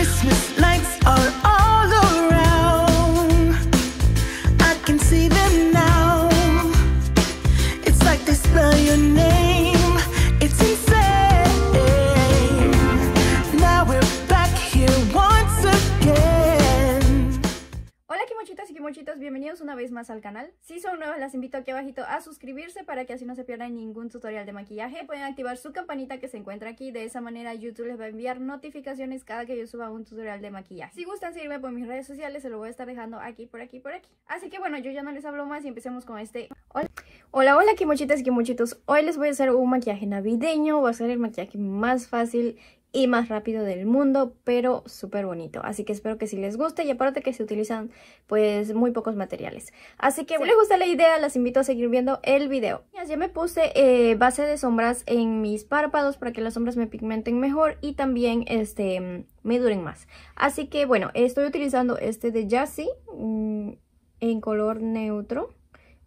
Christmas lights are all around. I can see them now. It's like they spell your name. It's insane. Now we're back here once again. Hola, y Bienvenidos una vez más al canal. las invito aquí abajito a suscribirse para que así no se pierdan ningún tutorial de maquillaje. Pueden activar su campanita que se encuentra aquí. De esa manera YouTube les va a enviar notificaciones cada que yo suba un tutorial de maquillaje. Si gustan seguirme por mis redes sociales, se lo voy a estar dejando aquí, por aquí, por aquí. Así que bueno, yo ya no les hablo más y empecemos con este... Hola, hola, hola, kimochitas y kimochitos. Hoy les voy a hacer un maquillaje navideño. Voy a ser el maquillaje más fácil y más rápido del mundo, pero súper bonito. Así que espero que si les guste y aparte que se utilizan pues muy pocos materiales. Así que si les gusta la idea, las invito a seguir viendo el video. Ya me puse eh, base de sombras en mis párpados para que las sombras me pigmenten mejor y también este me duren más. Así que bueno, estoy utilizando este de Jassy mm, en color neutro.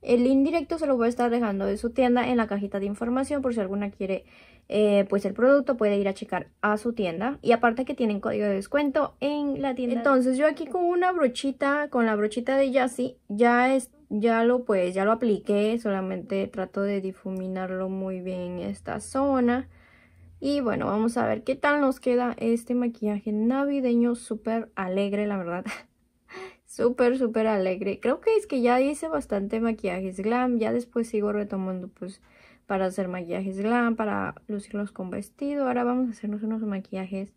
El indirecto se lo voy a estar dejando de su tienda en la cajita de información por si alguna quiere eh, pues el producto puede ir a checar a su tienda y aparte que tienen código de descuento en la tienda. Entonces yo aquí con una brochita, con la brochita de Yassi, ya es, ya lo pues, ya lo apliqué, solamente trato de difuminarlo muy bien esta zona. Y bueno, vamos a ver qué tal nos queda este maquillaje navideño súper alegre, la verdad. súper, súper alegre. Creo que es que ya hice bastante maquillajes glam. Ya después sigo retomando pues para hacer maquillajes glam, para lucirlos con vestido. Ahora vamos a hacernos unos maquillajes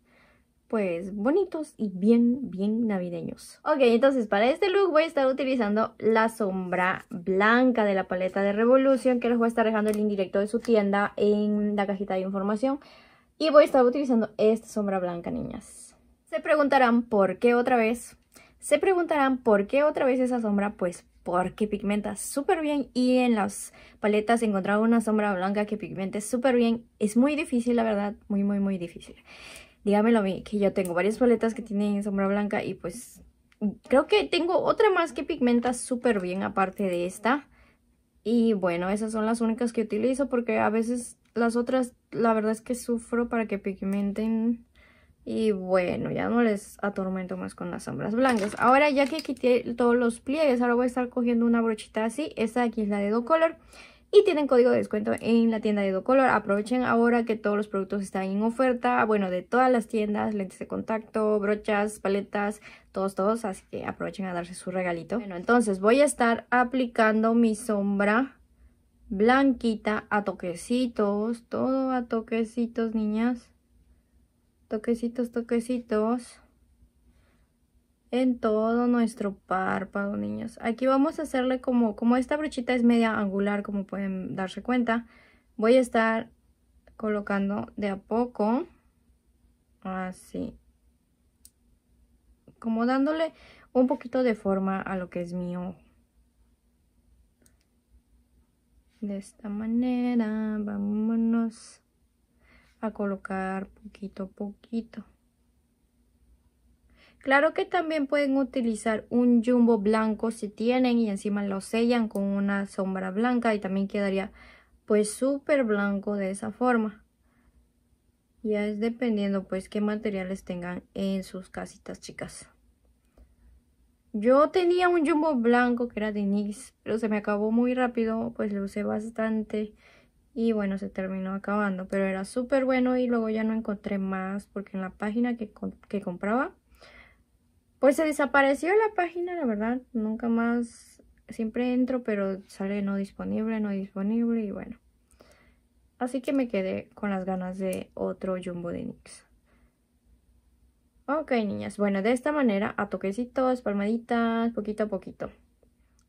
pues bonitos y bien, bien navideños. Ok, entonces para este look voy a estar utilizando la sombra blanca de la paleta de Revolution que les voy a estar dejando el directo de su tienda en la cajita de información. Y voy a estar utilizando esta sombra blanca, niñas. Se preguntarán por qué otra vez. Se preguntarán por qué otra vez esa sombra, pues porque pigmenta súper bien y en las paletas encontraba una sombra blanca que pigmente súper bien es muy difícil, la verdad, muy, muy, muy difícil. Dígamelo a que yo tengo varias paletas que tienen sombra blanca y pues creo que tengo otra más que pigmenta súper bien aparte de esta. Y bueno, esas son las únicas que utilizo porque a veces las otras, la verdad es que sufro para que pigmenten y bueno, ya no les atormento más con las sombras blancas. Ahora ya que quité todos los pliegues, ahora voy a estar cogiendo una brochita así. Esta de aquí es la de Docolor. Y tienen código de descuento en la tienda de Docolor. Aprovechen ahora que todos los productos están en oferta. Bueno, de todas las tiendas, lentes de contacto, brochas, paletas, todos, todos. Así que aprovechen a darse su regalito. Bueno, entonces voy a estar aplicando mi sombra blanquita a toquecitos. Todo a toquecitos, niñas toquecitos, toquecitos en todo nuestro párpado, niños. Aquí vamos a hacerle como, como esta brochita es media angular, como pueden darse cuenta. Voy a estar colocando de a poco, así, como dándole un poquito de forma a lo que es mío De esta manera, vámonos a colocar poquito a poquito. Claro que también pueden utilizar un jumbo blanco si tienen y encima lo sellan con una sombra blanca y también quedaría pues súper blanco de esa forma. Ya es dependiendo pues qué materiales tengan en sus casitas chicas. Yo tenía un jumbo blanco que era de NYX, pero se me acabó muy rápido, pues lo usé bastante y bueno, se terminó acabando, pero era súper bueno y luego ya no encontré más porque en la página que, compraba, pues se desapareció la página, la verdad, nunca más, siempre entro, pero sale no disponible, no disponible y bueno. Así que me quedé con las ganas de otro Jumbo de NYX. Ok, niñas. Bueno, de esta manera, a toquecitos, palmaditas, poquito a poquito.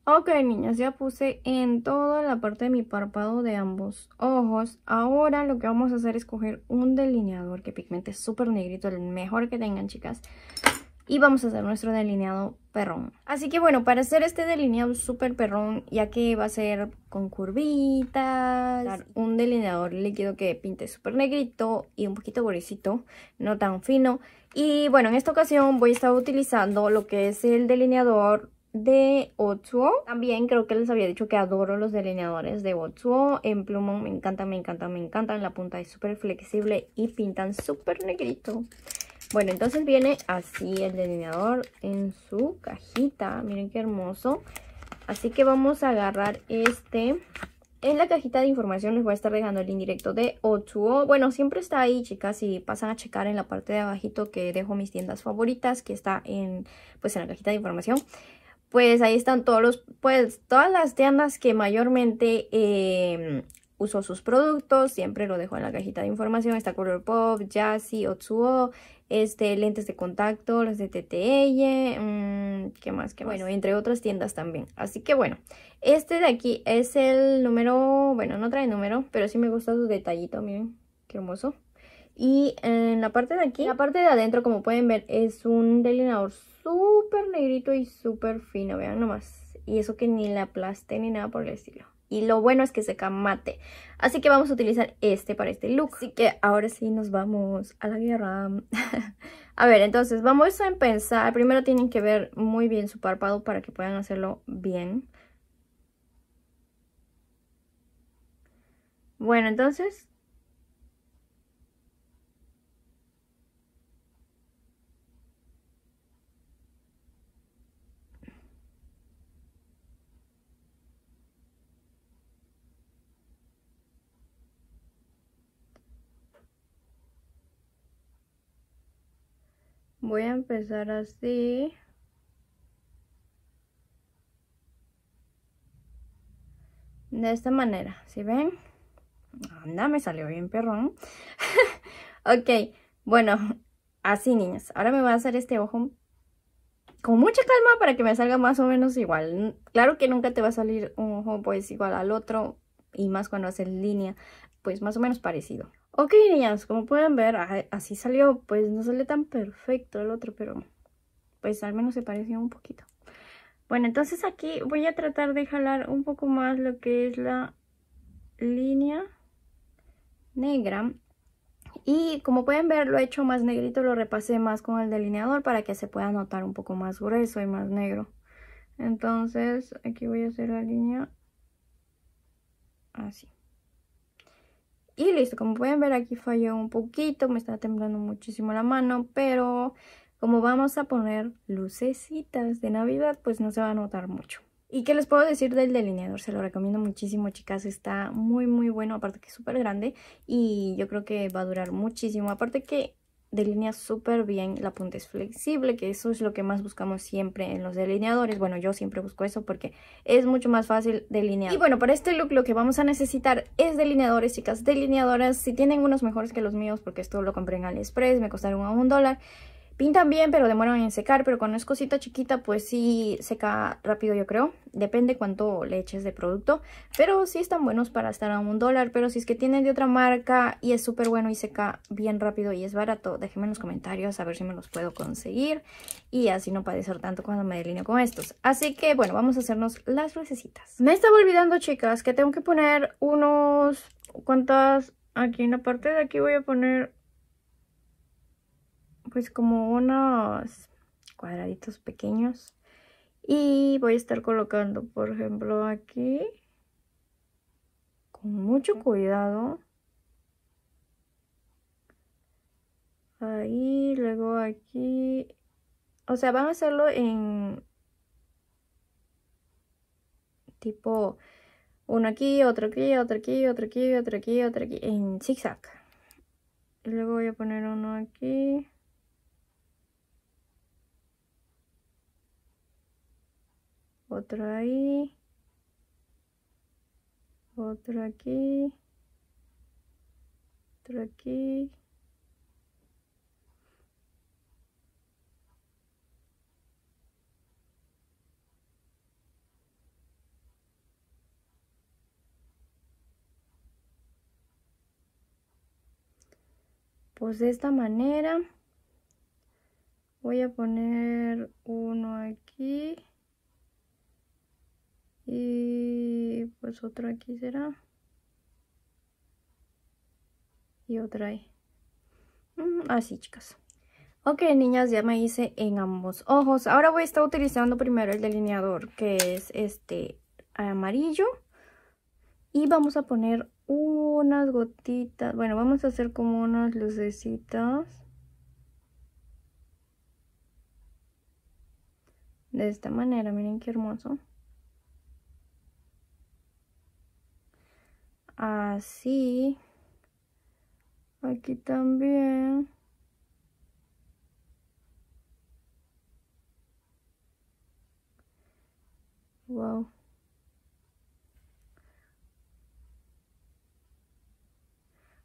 Ok, niñas, ya puse en toda la parte de mi párpado de ambos ojos. Ahora lo que vamos a hacer es coger un delineador que pigmente súper negrito, el mejor que tengan, chicas. Y vamos a hacer nuestro delineado perrón. Así que bueno, para hacer este delineado súper perrón, ya que va a ser con curvitas, un delineador líquido que pinte súper negrito y un poquito gruesito, no tan fino. Y bueno, en esta ocasión voy a estar utilizando lo que es el delineador de Otsuo. También creo que les había dicho que adoro los delineadores de Otsuo. En plumón me encanta, me encanta, me encantan La punta es súper flexible y pintan súper negrito. Bueno, entonces viene así el delineador en su cajita. Miren qué hermoso. Así que vamos a agarrar este. En la cajita de información les voy a estar dejando el indirecto de Otsuo. Bueno, siempre está ahí, chicas, si pasan a checar en la parte de abajito que dejo mis tiendas favoritas, que está en, pues, en la cajita de información pues ahí están todos los, pues todas las tiendas que mayormente eh, usó sus productos, siempre lo dejo en la cajita de información, está Color Pop, Otsuo, este, lentes de contacto, las de TTL, mm, ¿qué más? ¿Qué pues más? Bueno, entre otras tiendas también. Así que bueno, este de aquí es el número, bueno, no trae número, pero sí me gusta su detallito, miren, qué hermoso. Y en la parte de aquí, la parte de adentro, como pueden ver, es un delineador súper negrito y súper fino, vean nomás. Y eso que ni la aplaste ni nada por el estilo. Y lo bueno es que seca mate. Así que vamos a utilizar este para este look. Así que ahora sí nos vamos a la guerra. a ver, entonces vamos a empezar. Primero tienen que ver muy bien su párpado para que puedan hacerlo bien. Bueno, entonces Voy a empezar así. De esta manera, ¿sí ven? Anda, me salió bien perrón. ok, bueno, así niñas. Ahora me voy a hacer este ojo con mucha calma para que me salga más o menos igual. Claro que nunca te va a salir un ojo pues igual al otro y más cuando haces línea, pues más o menos parecido. Ok, niñas, como pueden ver, así salió. Pues no sale tan perfecto el otro, pero pues al menos se pareció un poquito. Bueno, entonces aquí voy a tratar de jalar un poco más lo que es la línea negra. Y como pueden ver, lo he hecho más negrito, lo repasé más con el delineador para que se pueda notar un poco más grueso y más negro. Entonces, aquí voy a hacer la línea así. Y listo, como pueden ver aquí falló un poquito, me está temblando muchísimo la mano, pero como vamos a poner lucecitas de Navidad, pues no se va a notar mucho. ¿Y qué les puedo decir del delineador? Se lo recomiendo muchísimo, chicas. Está muy, muy bueno. Aparte que es súper grande y yo creo que va a durar muchísimo. Aparte que delinea súper bien, la punta es flexible, que eso es lo que más buscamos siempre en los delineadores. Bueno, yo siempre busco eso porque es mucho más fácil delinear. Y bueno, para este look lo que vamos a necesitar es delineadores, chicas, delineadoras. Si tienen unos mejores que los míos, porque esto lo compré en AliExpress, me costaron a un dólar. Pintan bien, pero demoran en secar, pero cuando es cosita chiquita, pues sí seca rápido, yo creo. Depende cuánto le eches de producto, pero sí están buenos para estar a un dólar. Pero si es que tienen de otra marca y es súper bueno y seca bien rápido y es barato, déjenme en los comentarios a ver si me los puedo conseguir. Y así no padecer tanto cuando me delineo con estos. Así que, bueno, vamos a hacernos las lucecitas. Me estaba olvidando, chicas, que tengo que poner unos... ¿Cuántas? Aquí en la parte de aquí voy a poner pues como unos cuadraditos pequeños. Y voy a estar colocando, por ejemplo, aquí. Con mucho cuidado. Ahí, luego aquí. O sea, van a hacerlo en tipo uno aquí, otro aquí, otro aquí, otro aquí, otro aquí, otro aquí, en zigzag. Y luego voy a poner uno aquí. otro ahí, otro aquí, otro aquí. Pues de esta manera voy a poner uno aquí y pues otra aquí será y otra ahí mm, así chicas ok niñas ya me hice en ambos ojos ahora voy a estar utilizando primero el delineador que es este amarillo y vamos a poner unas gotitas bueno vamos a hacer como unas lucecitas de esta manera miren qué hermoso así. Aquí también. Wow.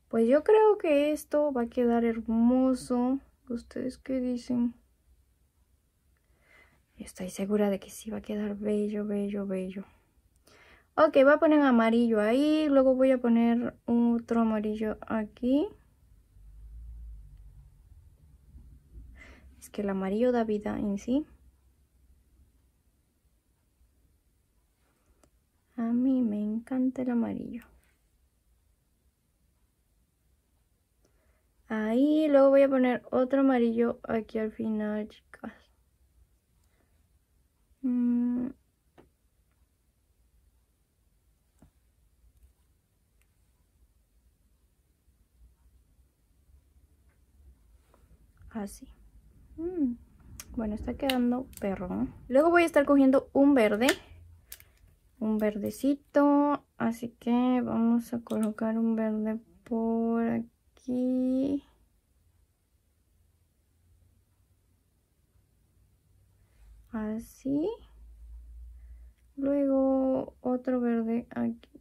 Pues yo creo que esto va a quedar hermoso. ¿Ustedes qué dicen? estoy segura de que sí va a quedar bello, bello, bello. Ok, voy a poner amarillo ahí, luego voy a poner otro amarillo aquí. Es que el amarillo da vida en sí. A mí me encanta el amarillo. Ahí, luego voy a poner otro amarillo aquí al final, chicas. Mmm... así. Ah, mm. Bueno, está quedando perro. Luego voy a estar cogiendo un verde. Un verdecito. Así que vamos a colocar un verde por aquí. Así. Luego otro verde aquí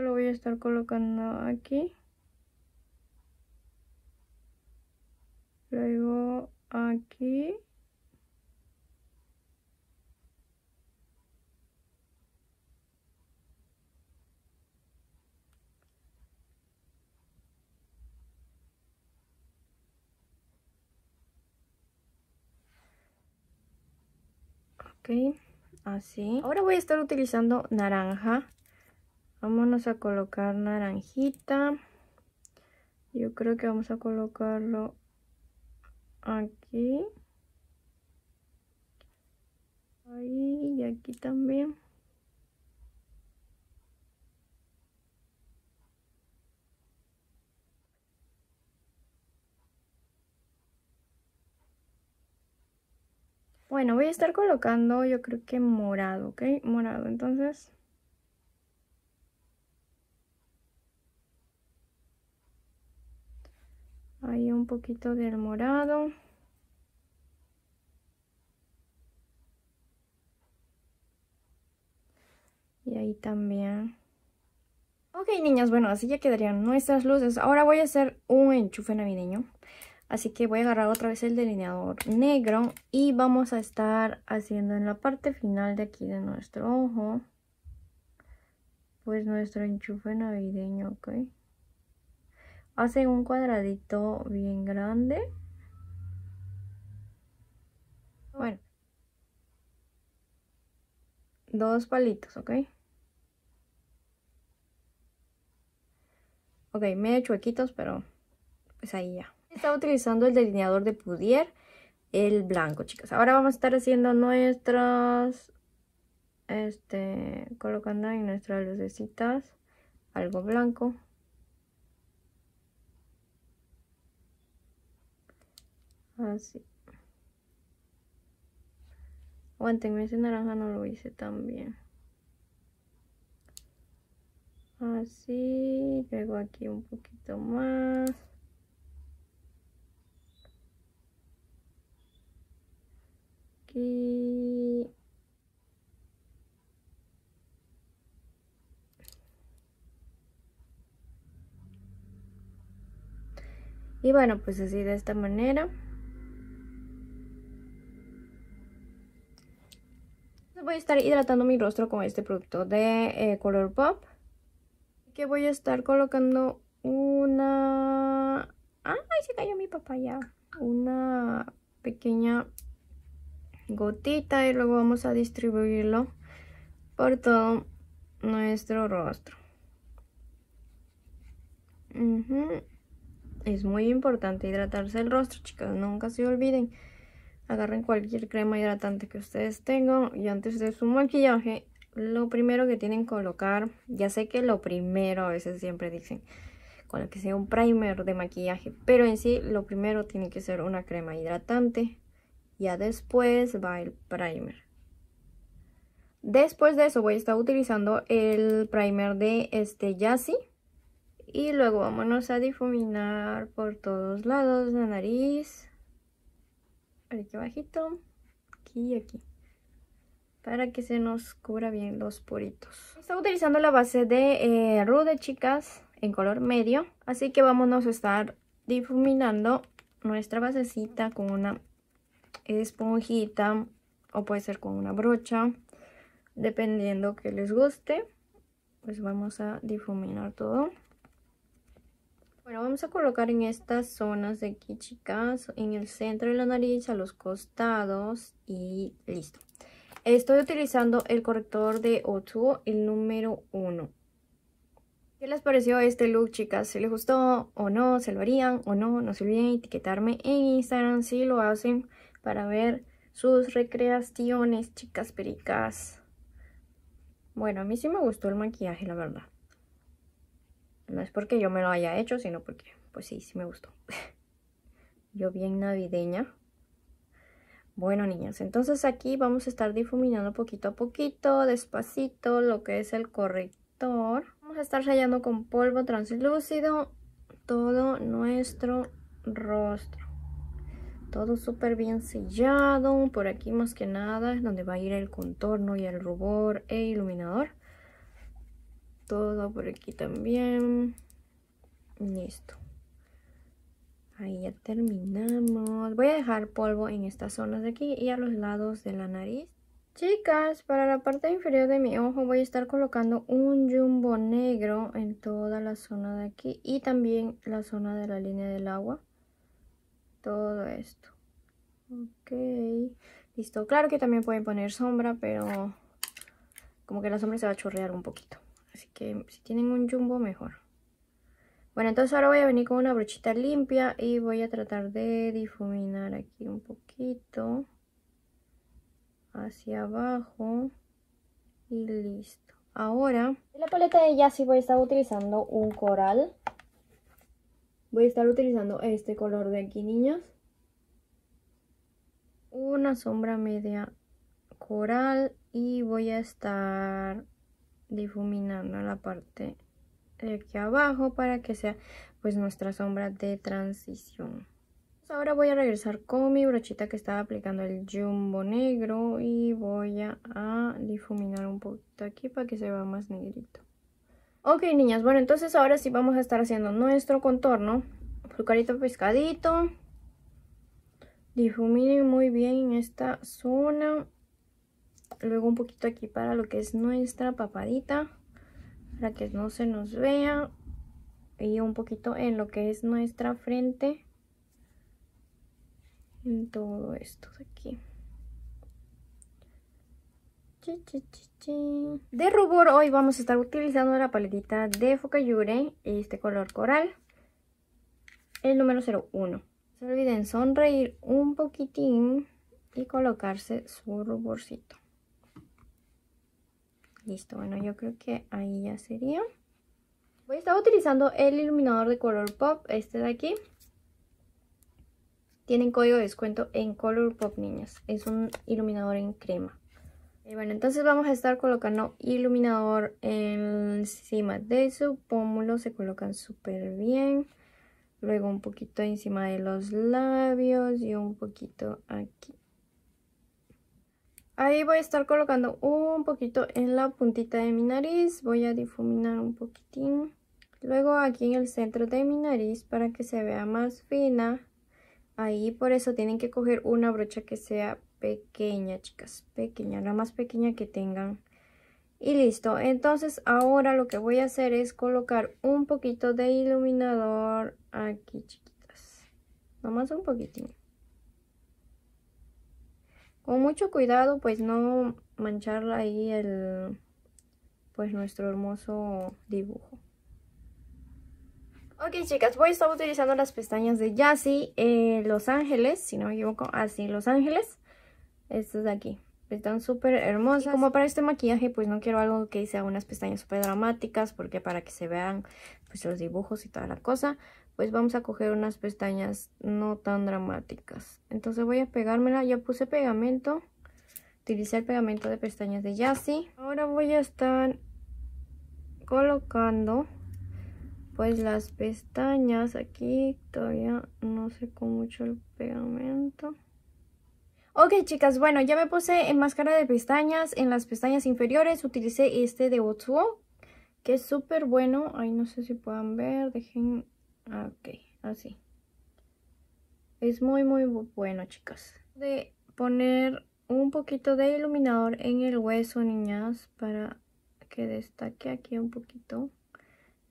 lo voy a estar colocando aquí. Luego aquí. Ok, así. Ahora voy a estar utilizando naranja Vámonos a colocar naranjita. Yo creo que vamos a colocarlo aquí. Ahí y aquí también. Bueno, voy a estar colocando yo creo que morado, ¿ok? Morado, entonces... Ahí un poquito del morado. Y ahí también. Ok, niñas, bueno, así ya quedarían nuestras luces. Ahora voy a hacer un enchufe navideño. Así que voy a agarrar otra vez el delineador negro y vamos a estar haciendo en la parte final de aquí de nuestro ojo, pues nuestro enchufe navideño, ¿ok? hacen un cuadradito bien grande. Bueno. Dos palitos, ¿ok? Ok, medio chuequitos, pero pues ahí ya. Estaba utilizando el delineador de Pudier, el blanco, chicas. Ahora vamos a estar haciendo nuestras... Este... Colocando en nuestras lucecitas algo blanco. Así. Ah, en ese naranja no lo hice tan bien. Así, ah, luego aquí un poquito más. Aquí. Y bueno, pues así de esta manera. voy estar hidratando mi rostro con este producto de eh, Color Pop. Que voy a estar colocando una... ¡Ay, se cayó mi papaya! Una pequeña gotita y luego vamos a distribuirlo por todo nuestro rostro. Es muy importante hidratarse el rostro, chicas. Nunca se olviden. Agarren cualquier crema hidratante que ustedes tengan y antes de su maquillaje, lo primero que tienen que colocar, ya sé que lo primero a veces siempre dicen, con lo que sea un primer de maquillaje, pero en sí lo primero tiene que ser una crema hidratante, ya después va el primer. Después de eso voy a estar utilizando el primer de este Yassi. Y luego vámonos a difuminar por todos lados la nariz, aquí bajito, aquí y aquí. Para que se nos cubra bien los poritos. Está utilizando la base de eh, Rude, chicas, en color medio. Así que vámonos a estar difuminando nuestra basecita con una esponjita o puede ser con una brocha dependiendo que les guste pues vamos a difuminar todo bueno, vamos a colocar en estas zonas de aquí, chicas, en el centro de la nariz, a los costados y listo. Estoy utilizando el corrector de o el número 1. ¿Qué les pareció este look, chicas? ¿Se les gustó o no? ¿Se lo harían o no? No se olviden etiquetarme en Instagram si lo hacen para ver sus recreaciones, chicas pericas. Bueno, a mí sí me gustó el maquillaje, la verdad. No es porque yo me lo haya hecho, sino porque, pues sí, sí me gustó. yo bien navideña. Bueno, niñas, entonces aquí vamos a estar difuminando poquito a poquito, despacito, lo que es el corrector. Vamos a estar sellando con polvo translúcido todo nuestro rostro. Todo súper bien sellado. Por aquí más que nada es donde va a ir el contorno y el rubor e iluminador todo por aquí también. Listo. Ahí ya terminamos. Voy a dejar polvo en estas zonas de aquí y a los lados de la nariz. Chicas, para la parte inferior de mi ojo voy a estar colocando un jumbo negro en toda la zona de aquí y también la zona de la línea del agua. Todo esto. Ok. Listo. Claro que también pueden poner sombra, pero como que la sombra se va a chorrear un poquito. Así que si tienen un jumbo, mejor. Bueno, entonces ahora voy a venir con una brochita limpia y voy a tratar de difuminar aquí un poquito. Hacia abajo. Y listo. Ahora, en la paleta de Yassi voy a estar utilizando un coral. Voy a estar utilizando este color de aquí, niños. Una sombra media coral y voy a estar difuminando la parte de aquí abajo para que sea pues nuestra sombra de transición. Pues, ahora voy a regresar con mi brochita que estaba aplicando el jumbo negro y voy a, difuminar un poquito aquí para que se vea más negrito. Ok niñas, bueno entonces ahora sí vamos a estar haciendo nuestro contorno. carita pescadito. Difuminen muy bien esta zona luego un poquito aquí para lo que es nuestra papadita para que no se nos vea y un poquito en lo que es nuestra frente en todo esto de aquí de rubor hoy vamos a estar utilizando la paletita de Focayure este color coral el número 01 no olviden sonreír un poquitín y colocarse su ruborcito Listo, bueno, yo creo que ahí ya sería. Voy a estar utilizando el iluminador de Color Pop, este de aquí. Tienen código de descuento en Color Pop, niños. Es un iluminador en crema. Y eh, bueno, entonces vamos a estar colocando iluminador encima de su pómulo. Se colocan súper bien. Luego un poquito encima de los labios y un poquito aquí. Ahí voy a estar colocando un poquito en la puntita de mi nariz. Voy a difuminar un poquitín. Luego aquí en el centro de mi nariz para que se vea más fina. Ahí por eso tienen que coger una brocha que sea pequeña, chicas. Pequeña, la más pequeña que tengan. Y listo. Entonces ahora lo que voy a hacer es colocar un poquito de iluminador aquí, chiquitas. Nomás un poquitín con mucho cuidado pues no manchar ahí el pues nuestro hermoso dibujo Ok chicas, voy a estar utilizando las pestañas de Yassi eh, Los Ángeles, si no me equivoco, así ah, Los Ángeles Estas de aquí, están súper hermosas Como para este maquillaje pues no quiero algo que sea unas pestañas súper dramáticas Porque para que se vean pues los dibujos y toda la cosa pues vamos a coger unas pestañas no tan dramáticas. Entonces voy a pegármela, ya puse pegamento, utilicé el pegamento de pestañas de Yassi. Ahora voy a estar colocando pues las pestañas aquí, todavía no con mucho el pegamento. Ok chicas, bueno ya me puse en máscara de pestañas, en las pestañas inferiores utilicé este de Otsuo que es súper bueno, ahí no sé si puedan ver, dejen Ok, así. Es muy muy bueno, chicas. De poner un poquito de iluminador en el hueso, niñas, para que destaque aquí un poquito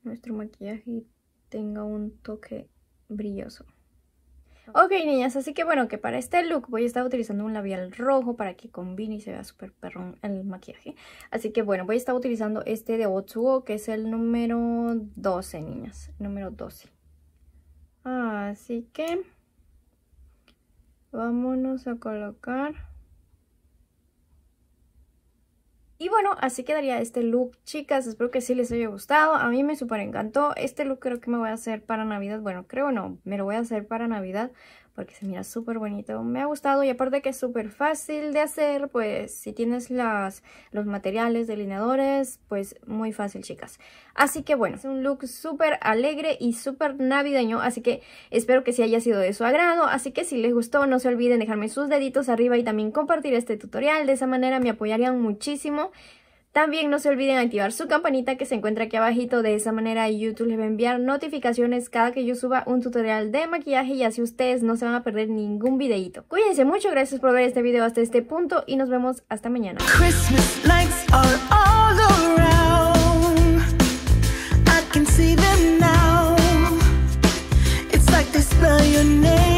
nuestro maquillaje y tenga un toque brilloso. Ok, niñas, así que bueno, que para este look voy a estar utilizando un labial rojo para que combine y se vea súper perrón el maquillaje. Así que bueno, voy a estar utilizando este de Otsuo, que es el número 12, niñas, número 12. Así que vámonos a colocar. Y bueno, así quedaría este look, chicas. Espero que sí les haya gustado. A mí me super encantó. Este look creo que me voy a hacer para Navidad. Bueno, creo no, me lo voy a hacer para Navidad porque se mira súper bonito. Me ha gustado y aparte que es súper fácil de hacer, pues si tienes las, los materiales delineadores, pues muy fácil chicas. Así que bueno, es un look súper alegre y súper navideño, así que espero que sí haya sido de su agrado. Así que si les gustó, no se olviden dejarme sus deditos arriba y también compartir este tutorial. De esa manera me apoyarían muchísimo. También no se olviden activar su campanita que se encuentra aquí abajito, de esa manera YouTube les va a enviar notificaciones cada que yo suba un tutorial de maquillaje y así ustedes no se van a perder ningún videito. Cuídense mucho, gracias por ver este video hasta este punto y nos vemos hasta mañana. your